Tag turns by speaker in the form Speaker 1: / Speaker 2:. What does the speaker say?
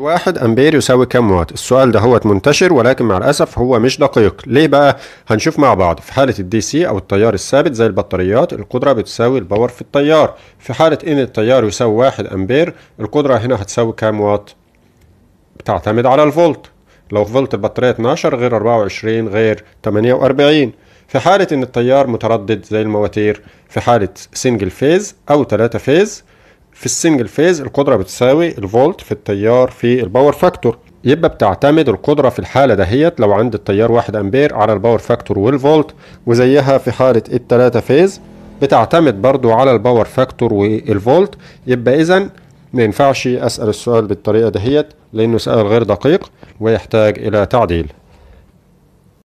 Speaker 1: واحد امبير يساوي كام وات السؤال ده هو منتشر ولكن مع الاسف هو مش دقيق ليه بقى هنشوف مع بعض في حاله الدي سي او التيار الثابت زي البطاريات القدره بتساوي الباور في التيار في حاله ان التيار يساوي واحد امبير القدره هنا هتساوي كام وات بتعتمد على الفولت لو فولت البطاريه 12 غير 24 غير 48 في حالة إن التيار متردد زي المواتير في حالة سنجل فيز أو تلاتة فيز في السنجل فيز القدرة بتساوي الفولت في التيار في الباور فاكتور يبقى بتعتمد القدرة في الحالة دهيت لو عند التيار 1 أمبير على الباور فاكتور والفولت وزيها في حالة التلاتة فيز بتعتمد برضو على الباور فاكتور والفولت يبقى إذا ما ينفعش أسأل السؤال بالطريقة دهيت لأنه سؤال غير دقيق ويحتاج إلى تعديل